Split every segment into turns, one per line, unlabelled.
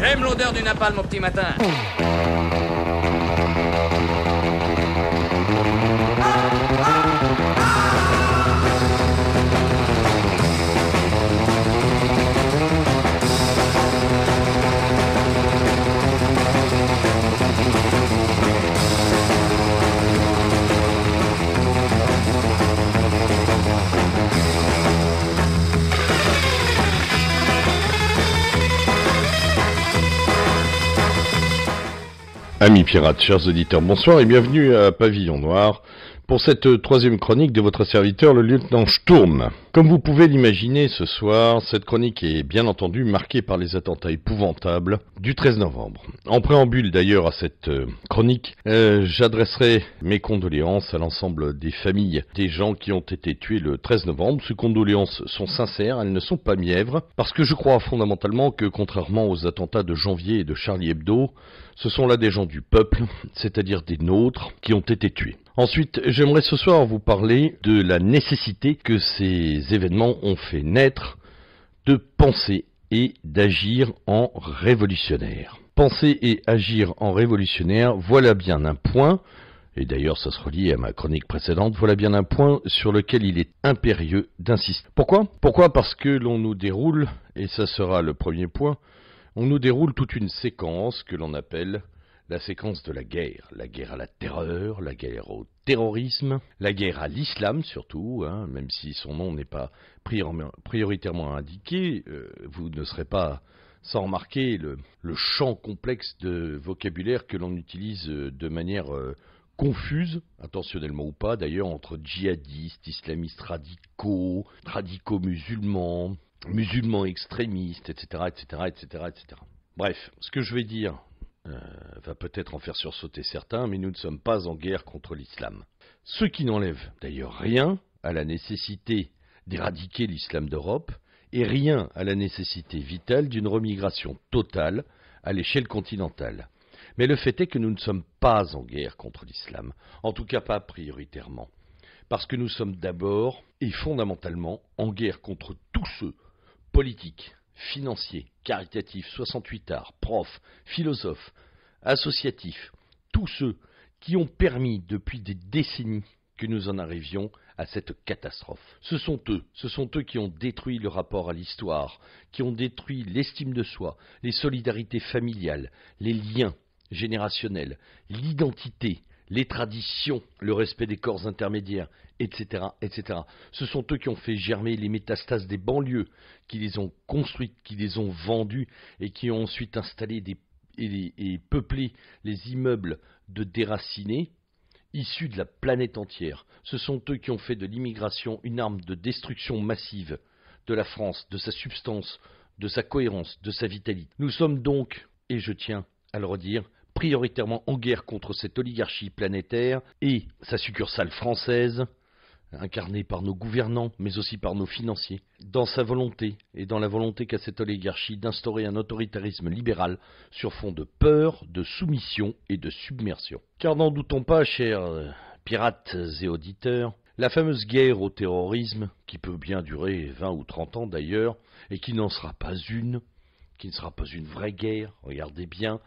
J'aime l'odeur du napalm au petit matin. Ah, ah. Amis pirates, chers auditeurs, bonsoir et bienvenue à Pavillon Noir, pour cette euh, troisième chronique de votre serviteur, le lieutenant Sturm. Comme vous pouvez l'imaginer ce soir, cette chronique est bien entendu marquée par les attentats épouvantables du 13 novembre. En préambule d'ailleurs à cette euh, chronique, euh, j'adresserai mes condoléances à l'ensemble des familles des gens qui ont été tués le 13 novembre. Ces condoléances sont sincères, elles ne sont pas mièvres, parce que je crois fondamentalement que contrairement aux attentats de janvier et de Charlie Hebdo, ce sont là des gens du peuple, c'est-à-dire des nôtres, qui ont été tués. Ensuite, j'aimerais ce soir vous parler de la nécessité que ces événements ont fait naître de penser et d'agir en révolutionnaire. Penser et agir en révolutionnaire, voilà bien un point, et d'ailleurs ça se relie à ma chronique précédente, voilà bien un point sur lequel il est impérieux d'insister. Pourquoi Pourquoi Parce que l'on nous déroule, et ça sera le premier point, on nous déroule toute une séquence que l'on appelle la séquence de la guerre, la guerre à la terreur, la guerre au terrorisme, la guerre à l'islam surtout, hein, même si son nom n'est pas prioritairement indiqué, euh, vous ne serez pas sans remarquer le, champ complexe de vocabulaire que l'on utilise euh, de manière euh, confuse, intentionnellement ou pas d'ailleurs, entre djihadistes, islamistes radicaux, radicaux musulmans, musulmans extrémistes, etc., etc., etc., etc. Bref, ce que je vais dire euh, va peut-être en faire sursauter certains, mais nous ne sommes pas en guerre contre l'islam. Ce qui n'enlève d'ailleurs rien à la nécessité d'éradiquer l'islam d'Europe et rien à la nécessité vitale d'une remigration totale à l'échelle continentale. Mais le fait est que nous ne sommes pas en guerre contre l'islam, en tout cas pas prioritairement, parce que nous sommes d'abord et fondamentalement en guerre contre tous ceux, politiques, Financiers, caritatifs, 68 arts, profs, philosophes, associatifs, tous ceux qui ont permis depuis des décennies que nous en arrivions à cette catastrophe. Ce sont eux, ce sont eux qui ont détruit le rapport à l'histoire, qui ont détruit l'estime de soi, les solidarités familiales, les liens générationnels, l'identité, les traditions, le respect des corps intermédiaires, etc., etc. Ce sont eux qui ont fait germer les métastases des banlieues, qui les ont construites, qui les ont vendues et qui ont ensuite installé et, et peuplé les immeubles de déracinés issus de la planète entière. Ce sont eux qui ont fait de l'immigration une arme de destruction massive de la France, de sa substance, de sa cohérence, de sa vitalité. Nous sommes donc, et je tiens à le redire, prioritairement en guerre contre cette oligarchie planétaire et sa succursale française, incarnée par nos gouvernants, mais aussi par nos financiers, dans sa volonté et dans la volonté qu'a cette oligarchie d'instaurer un autoritarisme libéral sur fond de peur, de soumission et de submersion. Car n'en doutons pas, chers euh, pirates et auditeurs, la fameuse guerre au terrorisme, qui peut bien durer 20 ou 30 ans d'ailleurs, et qui n'en sera pas une, qui ne sera pas une vraie guerre, regardez bien,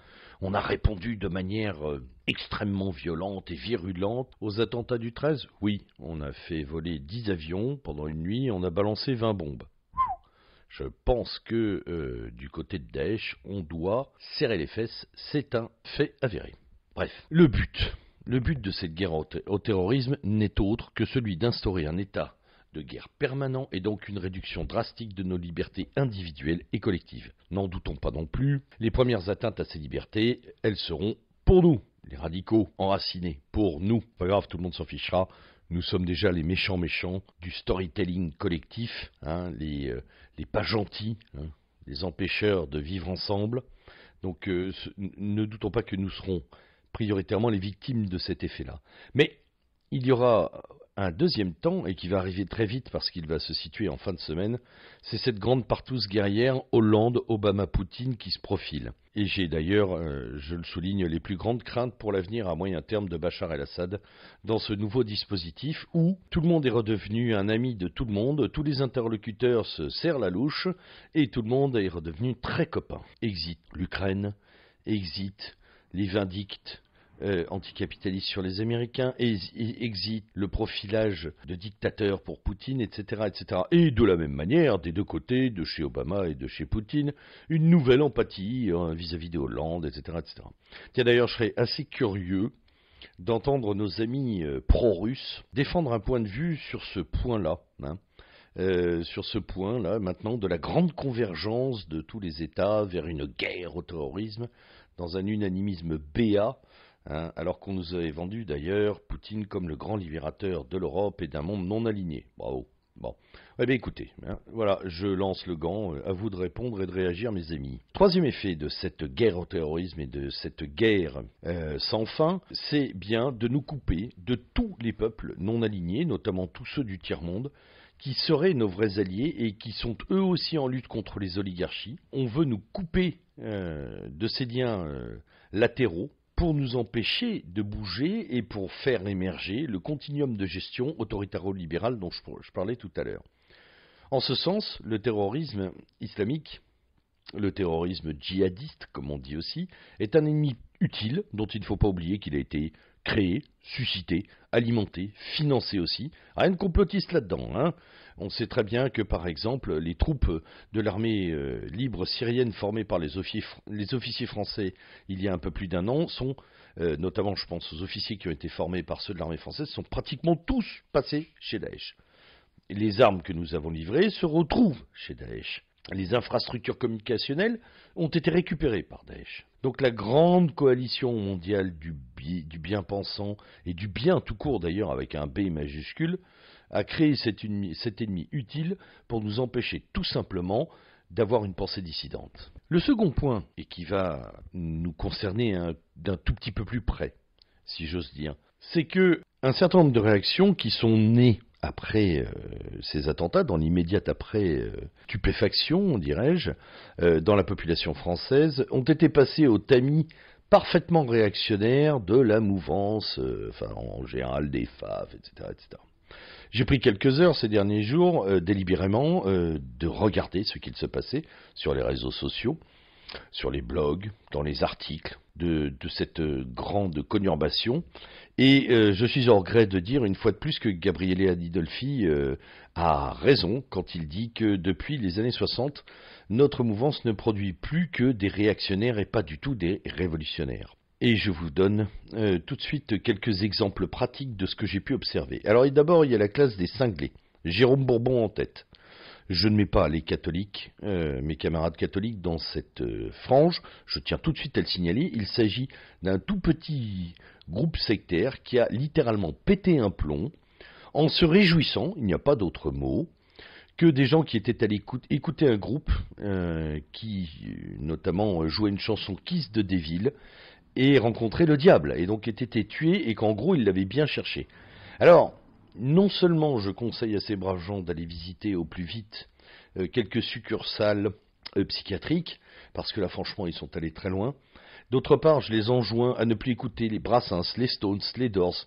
on a répondu de manière euh, extrêmement violente et virulente aux attentats du 13 Oui, on a fait voler 10 avions pendant une nuit on a balancé 20 bombes. Je pense que euh, du côté de Daesh, on doit serrer les fesses, c'est un fait avéré. Bref, le but. Le but de cette guerre au terrorisme n'est autre que celui d'instaurer un État de guerre permanent et donc une réduction drastique de nos libertés individuelles et collectives. N'en doutons pas non plus, les premières atteintes à ces libertés, elles seront pour nous, les radicaux enracinés, pour nous. Pas grave, tout le monde s'en fichera. Nous sommes déjà les méchants méchants du storytelling collectif, hein, euh, les, pas gentils, hein, les empêcheurs de vivre ensemble. Donc euh, ne doutons pas que nous serons prioritairement les victimes de cet effet-là. Mais il y aura un deuxième temps, et qui va arriver très vite parce qu'il va se situer en fin de semaine, c'est cette grande partouze guerrière Hollande-Obama-Poutine qui se profile. Et j'ai d'ailleurs, euh, je le souligne, les plus grandes craintes pour l'avenir à moyen terme de Bachar el-Assad dans ce nouveau dispositif où tout le monde est redevenu un ami de tout le monde, tous les interlocuteurs se serrent la louche et tout le monde est redevenu très copain. Exit l'Ukraine, exit les vindictes euh, anticapitaliste sur les Américains, et, exit le profilage de dictateur pour Poutine, etc., etc. Et de la même manière, des deux côtés, de chez Obama et de chez Poutine, une nouvelle empathie hein, vis-à-vis des Hollande, etc., etc. Tiens, d'ailleurs, je serais assez curieux d'entendre nos amis euh, pro-russes défendre un point de vue sur ce point-là. Hein. Euh, sur ce point là maintenant de la grande convergence de tous les États vers une guerre au terrorisme dans un unanimisme béat Hein, alors qu'on nous avait vendu d'ailleurs Poutine comme le grand libérateur de l'Europe et d'un monde non aligné. Bravo. Bon. Eh bien écoutez, hein, voilà, je lance le gant, euh, à vous de répondre et de réagir mes amis. Troisième effet de cette guerre au terrorisme et de cette guerre euh, sans fin, c'est bien de nous couper de tous les peuples non alignés, notamment tous ceux du tiers-monde, qui seraient nos vrais alliés et qui sont eux aussi en lutte contre les oligarchies. On veut nous couper euh, de ces liens latéraux pour nous empêcher de bouger et pour faire émerger le continuum de gestion autoritaro-libérale dont je parlais tout à l'heure. En ce sens, le terrorisme islamique, le terrorisme djihadiste, comme on dit aussi, est un ennemi utile dont il ne faut pas oublier qu'il a été Créé, suscité, alimenté, financé aussi. Rien ah, de complotiste là-dedans. Hein. On sait très bien que, par exemple, les troupes de l'armée euh, libre syrienne formées par les, officiers, français il y a un peu plus d'un an sont, euh, notamment je pense aux officiers qui ont été formés par ceux de l'armée française, sont pratiquement tous passés chez Daesh. Les armes que nous avons livrées se retrouvent chez Daesh les infrastructures communicationnelles ont été récupérées par Daesh. Donc la grande coalition mondiale du, bien-pensant et du bien tout court d'ailleurs avec un B majuscule a créé cet ennemi, cet ennemi utile pour nous empêcher tout simplement d'avoir une pensée dissidente. Le second point, et qui va nous concerner hein, d'un tout petit peu plus près, si j'ose dire, c'est que un certain nombre de réactions qui sont nées après euh, ces attentats, dans l'immédiate après euh, stupéfaction, dirais-je, euh, dans la population française, ont été passés au tamis parfaitement réactionnaire de la mouvance, en général des faves, etc. etc. J'ai pris quelques heures ces derniers jours, délibérément, de regarder ce qu'il se passait sur les réseaux sociaux, sur les blogs, dans les articles de, cette euh, grande conurbation. Et euh, je suis en regret de dire une fois de plus que Gabriele Adidolfi euh, a raison quand il dit que depuis les années 60, notre mouvance ne produit plus que des réactionnaires et pas du tout des révolutionnaires. Et je vous donne tout de suite quelques exemples pratiques de ce que j'ai pu observer. Alors d'abord, il y a la classe des cinglés. Jérôme Bourbon en tête. Je ne mets pas les catholiques, euh, mes camarades catholiques, dans cette euh, frange. Je tiens tout de suite à le signaler. Il s'agit d'un tout petit groupe sectaire qui a littéralement pété un plomb en se réjouissant, il n'y a pas d'autre mot, que des gens qui étaient allés écouter un groupe euh, qui notamment jouait une chanson Kiss de Deville et rencontrait le diable et donc était tué et qu'en gros ils l'avaient bien cherché. Alors, non seulement je conseille à ces braves gens d'aller visiter au plus vite euh, quelques succursales euh, psychiatriques, parce que là franchement ils sont allés très loin, d'autre part je les enjoins à ne plus écouter les Brassens, les Stones, les Doors,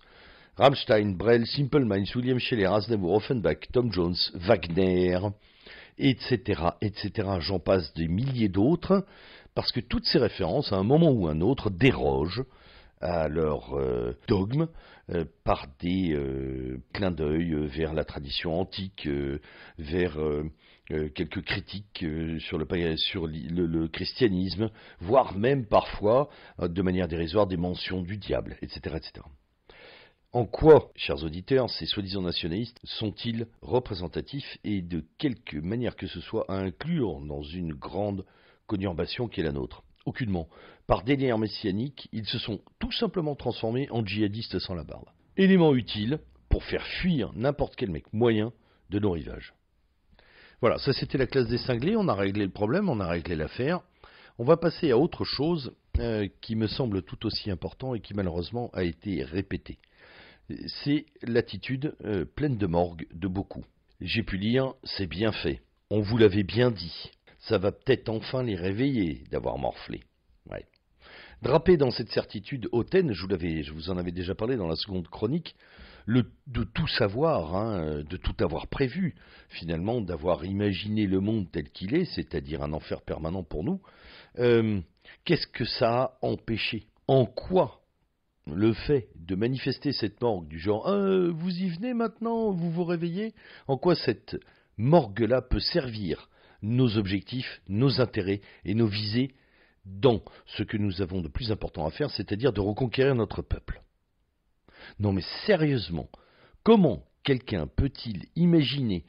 Rammstein, Brel, Simple Minds, William Scheller, Offenbach, Tom Jones, Wagner, etc., etc. J'en passe des milliers d'autres, parce que toutes ces références, à un moment ou à un autre, dérogent à leur euh, dogme euh, par des euh, clins d'œil vers la tradition antique, vers quelques critiques sur, le, sur le, christianisme, voire même parfois, de manière dérisoire, des mentions du diable, etc. etc. En quoi, chers auditeurs, ces soi-disant nationalistes sont-ils représentatifs et de quelque manière que ce soit à inclure dans une grande conurbation qui est la nôtre Aucunement. Par délire messianique, ils se sont tout simplement transformés en djihadistes sans la barbe. Élément utile pour faire fuir n'importe quel mec moyen de nos rivages. Voilà, ça c'était la classe des cinglés, on a réglé le problème, on a réglé l'affaire. On va passer à autre chose euh, qui me semble tout aussi important et qui malheureusement a été répétée. C'est l'attitude euh, pleine de morgue de beaucoup. J'ai pu lire, c'est bien fait. On vous l'avait bien dit ça va peut-être enfin les réveiller d'avoir morflé. Drapé dans cette certitude hautaine, je vous, l'avais, en avais déjà parlé dans la seconde chronique, de tout savoir, hein, de tout avoir prévu, finalement, d'avoir imaginé le monde tel qu'il est, c'est-à-dire un enfer permanent pour nous, euh, qu'est-ce que ça a empêché En quoi le fait de manifester cette morgue du genre euh, vous y venez maintenant, vous vous réveillez », en quoi cette morgue-là peut servir nos objectifs, nos intérêts et nos visées dans ce que nous avons de plus important à faire, c'est-à-dire de reconquérir notre peuple. Non mais sérieusement, comment quelqu'un peut-il imaginer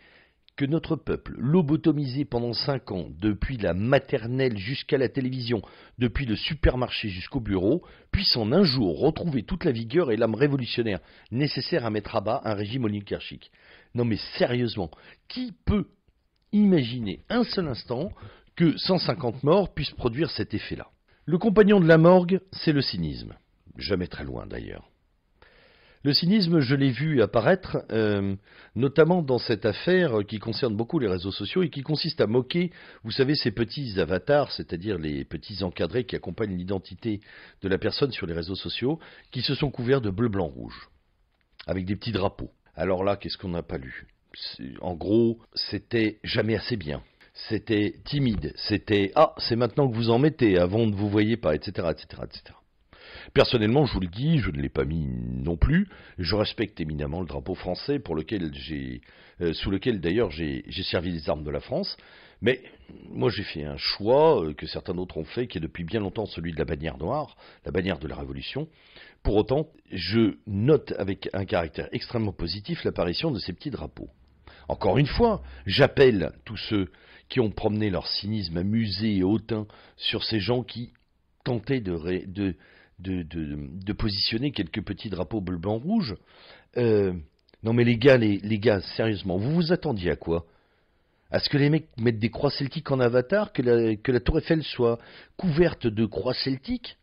que notre peuple, lobotomisé pendant cinq ans, depuis la maternelle jusqu'à la télévision, depuis le supermarché jusqu'au bureau, puisse en un jour retrouver toute la vigueur et l'âme révolutionnaire nécessaire à mettre à bas un régime oligarchique. Non mais sérieusement, qui peut Imaginez un seul instant que 150 morts puissent produire cet effet-là. Le compagnon de la morgue, c'est le cynisme. Jamais très loin d'ailleurs. Le cynisme, je l'ai vu apparaître, euh, notamment dans cette affaire qui concerne beaucoup les réseaux sociaux et qui consiste à moquer, vous savez, ces petits avatars, c'est-à-dire les petits encadrés qui accompagnent l'identité de la personne sur les réseaux sociaux, qui se sont couverts de bleu, blanc, rouge, avec des petits drapeaux. Alors là, qu'est-ce qu'on n'a pas lu en gros, c'était jamais assez bien. C'était timide, c'était ah, c'est maintenant que vous en mettez, avant ne vous voyez pas, etc., etc., etc. Personnellement, je vous le dis, je ne l'ai pas mis non plus. Je respecte éminemment le drapeau français, pour lequel j'ai, euh, sous lequel d'ailleurs j'ai, servi les armes de la France. Mais moi, j'ai fait un choix euh, que certains d'autres ont fait, qui est depuis bien longtemps celui de la bannière noire, la bannière de la Révolution. Pour autant, je note avec un caractère extrêmement positif l'apparition de ces petits drapeaux. Encore une fois, j'appelle tous ceux qui ont promené leur cynisme amusé et hautain sur ces gens qui tentaient de, de, positionner quelques petits drapeaux bleu, blanc, rouge. Euh, non mais les gars, les, gars, sérieusement, vous vous attendiez à quoi à ce que les mecs mettent des croix celtiques en avatar, que que la tour Eiffel soit couverte de croix celtiques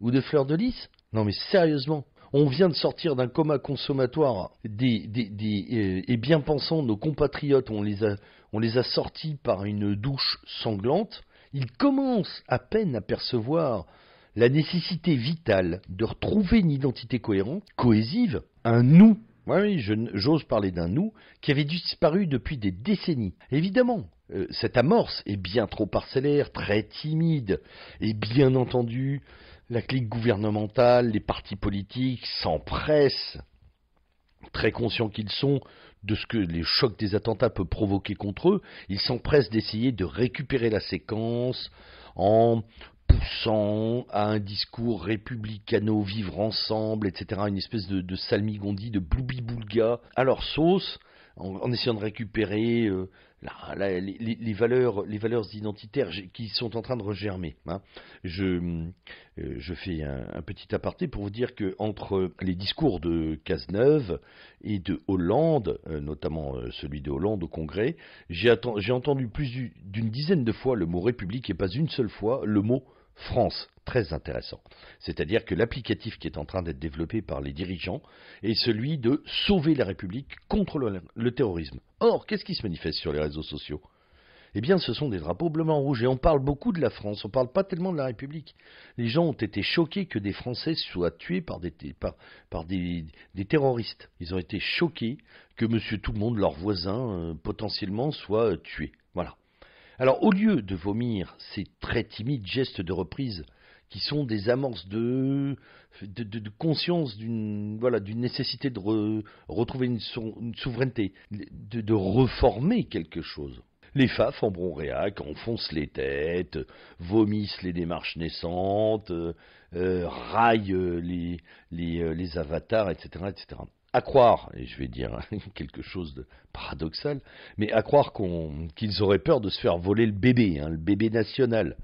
ou de fleurs de lys Non mais sérieusement on vient de sortir d'un coma consommatoire des, euh, et bien pensant, nos compatriotes, on les, a, on les a sortis par une douche sanglante. Ils commencent à peine à percevoir la nécessité vitale de retrouver une identité cohérente, cohésive, un nous. Oui, j'ose parler d'un nous qui avait disparu depuis des décennies. Évidemment, euh, cette amorce est bien trop parcellaire, très timide, et bien entendu, la clique gouvernementale, les partis politiques s'empressent, très conscients qu'ils sont de ce que les chocs des attentats peuvent provoquer contre eux, ils s'empressent d'essayer de récupérer la séquence en poussant à un discours républicano, vivre ensemble, etc., une espèce de, de salmigondi, de bloubi à leur sauce, en, essayant de récupérer euh, les, valeurs, les valeurs identitaires qui sont en train de regermer. Hein. Je, euh, je fais un, petit aparté pour vous dire que entre les discours de Cazeneuve et de Hollande, euh, notamment celui de Hollande au Congrès, j'ai entendu plus d'une dizaine de fois le mot République et pas une seule fois le mot France, très intéressant. C'est-à-dire que l'applicatif qui est en train d'être développé par les dirigeants est celui de sauver la République contre le, terrorisme. Or, qu'est-ce qui se manifeste sur les réseaux sociaux eh bien, ce sont des drapeaux bleu blanc rouge. Et on parle beaucoup de la France, on ne parle pas tellement de la République. Les gens ont été choqués que des Français soient tués par des, terroristes. Ils ont été choqués que Monsieur Tout le Monde, leur voisin, euh, potentiellement, soit tué. Alors au lieu de vomir ces très timides gestes de reprise qui sont des amorces de, conscience d'une voilà, nécessité de retrouver une, souveraineté, de, reformer quelque chose. Les FAF en Bronréac enfoncent les têtes, vomissent les démarches naissantes, euh, raillent les, les, euh, les avatars, etc. etc à croire, et je vais dire quelque chose de paradoxal, mais à croire qu'ils auraient peur de se faire voler le bébé, hein, le bébé national.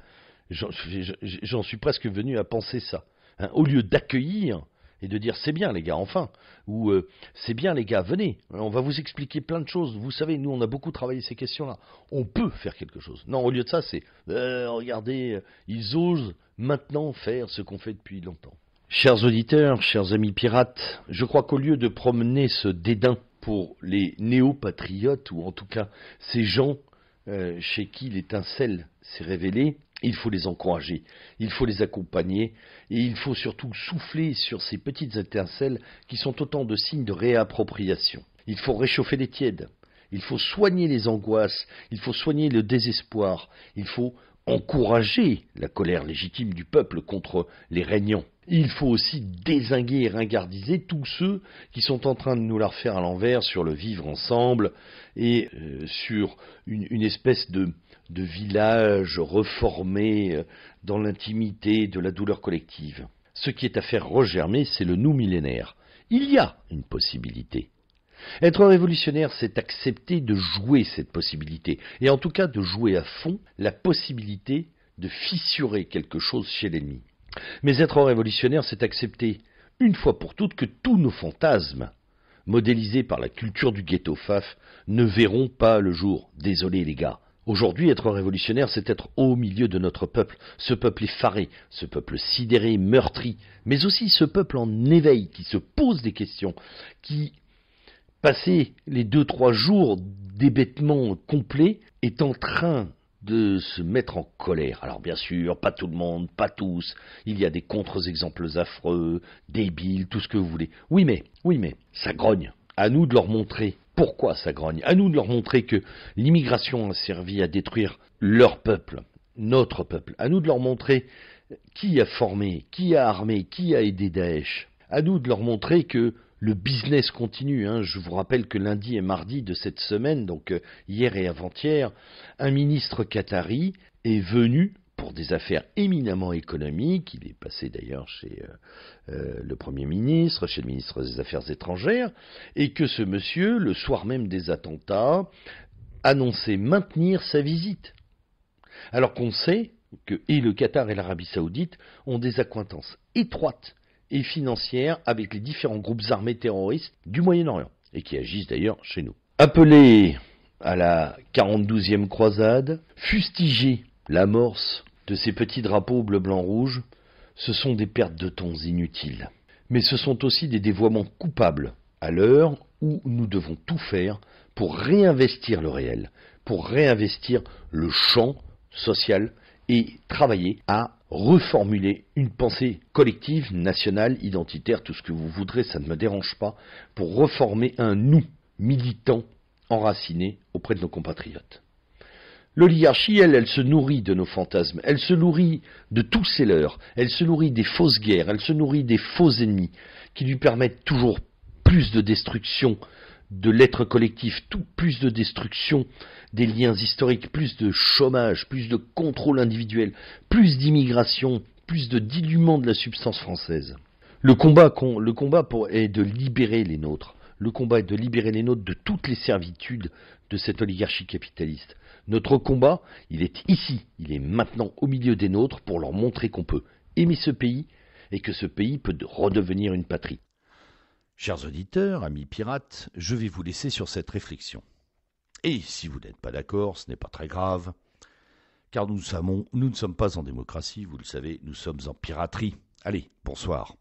J'en suis presque venu à penser ça. Hein. au lieu d'accueillir et de dire c'est bien les gars, enfin, ou euh, c'est bien les gars, venez, on va vous expliquer plein de choses. Vous savez, nous on a beaucoup travaillé ces questions-là. On peut faire quelque chose. Non, au lieu de ça, c'est euh, regardez, euh, ils osent maintenant faire ce qu'on fait depuis longtemps. Chers auditeurs, chers amis pirates, je crois qu'au lieu de promener ce dédain pour les néo-patriotes, ou en tout cas ces gens euh, chez qui l'étincelle s'est révélée, il faut les encourager, il faut les accompagner, et il faut surtout souffler sur ces petites étincelles qui sont autant de signes de réappropriation. Il faut réchauffer les tièdes, il faut soigner les angoisses, il faut soigner le désespoir, il faut encourager la colère légitime du peuple contre les régnants il faut aussi désinguer et ringardiser tous ceux qui sont en train de nous la refaire à l'envers sur le vivre ensemble et euh, sur une, espèce de, de, village reformé euh, dans l'intimité de la douleur collective. Ce qui est à faire regermer, c'est le nous millénaire. Il y a une possibilité. Être révolutionnaire, c'est accepter de jouer cette possibilité, et en tout cas de jouer à fond la possibilité de fissurer quelque chose chez l'ennemi. Mais être révolutionnaire, c'est accepter une fois pour toutes que tous nos fantasmes, modélisés par la culture du ghetto faf, ne verront pas le jour. Désolé les gars. Aujourd'hui, être révolutionnaire, c'est être au milieu de notre peuple, ce peuple effaré, ce peuple sidéré, meurtri, mais aussi ce peuple en éveil qui se pose des questions, qui, passé les deux, trois jours d'hébétement complet, est en train de se mettre en colère. Alors bien sûr, pas tout le monde, pas tous, il y a des contre-exemples affreux, débiles, tout ce que vous voulez. Oui mais, oui mais, ça grogne. À nous de leur montrer pourquoi ça grogne. À nous de leur montrer que l'immigration a servi à détruire leur peuple, notre peuple. À nous de leur montrer qui a formé, qui a armé, qui a aidé Daesh. À nous de leur montrer que le business continue. Hein. Je vous rappelle que lundi et mardi de cette semaine, donc euh, hier et avant-hier, un ministre qatari est venu pour des affaires éminemment économiques. Il est passé d'ailleurs chez euh, euh, le Premier ministre, chez le ministre des Affaires étrangères, et que ce monsieur, le soir même des attentats, annonçait maintenir sa visite. Alors qu'on sait que et le Qatar et l'Arabie saoudite ont des accointances étroites et financière avec les différents groupes armés terroristes du Moyen-Orient, et qui agissent d'ailleurs chez nous. Appelé à la 42e croisade, fustiger l'amorce de ces petits drapeaux bleu-blanc-rouge, ce sont des pertes de tons inutiles. Mais ce sont aussi des dévoiements coupables, à l'heure où nous devons tout faire pour réinvestir le réel, pour réinvestir le champ social et travailler à reformuler une pensée collective, nationale, identitaire, tout ce que vous voudrez, ça ne me dérange pas, pour reformer un nous militant enraciné auprès de nos compatriotes. L'oligarchie, elle, elle se nourrit de nos fantasmes, elle se nourrit de tous ses leurs, elle se nourrit des fausses guerres, elle se nourrit des faux ennemis qui lui permettent toujours plus de destruction de l'être collectif, tout plus de destruction des liens historiques, plus de chômage, plus de contrôle individuel, plus d'immigration, plus de diluement de la substance française. Le combat, est de libérer les nôtres. Le combat est de libérer les nôtres de toutes les servitudes de cette oligarchie capitaliste. Notre combat, il est ici, il est maintenant au milieu des nôtres pour leur montrer qu'on peut aimer ce pays et que ce pays peut redevenir une patrie. Chers auditeurs, amis pirates, je vais vous laisser sur cette réflexion. Et si vous n'êtes pas d'accord, ce n'est pas très grave, car nous, savons, nous ne sommes pas en démocratie, vous le savez, nous sommes en piraterie. Allez, bonsoir.